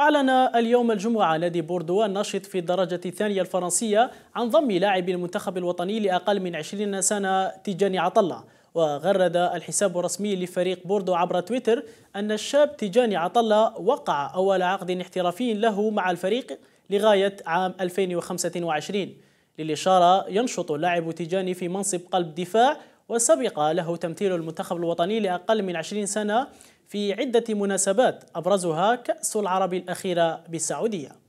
أعلن اليوم الجمعة نادي بوردو الناشط في الدرجة الثانية الفرنسية عن ضم لاعب المنتخب الوطني لأقل من 20 سنة تيجاني عطلة وغرد الحساب الرسمي لفريق بوردو عبر تويتر أن الشاب تيجاني عطلة وقع أول عقد احترافي له مع الفريق لغاية عام 2025 للإشارة ينشط اللاعب تيجاني في منصب قلب دفاع وسبق له تمثيل المنتخب الوطني لأقل من 20 سنة في عدة مناسبات أبرزها كأس العرب الأخيرة بالسعودية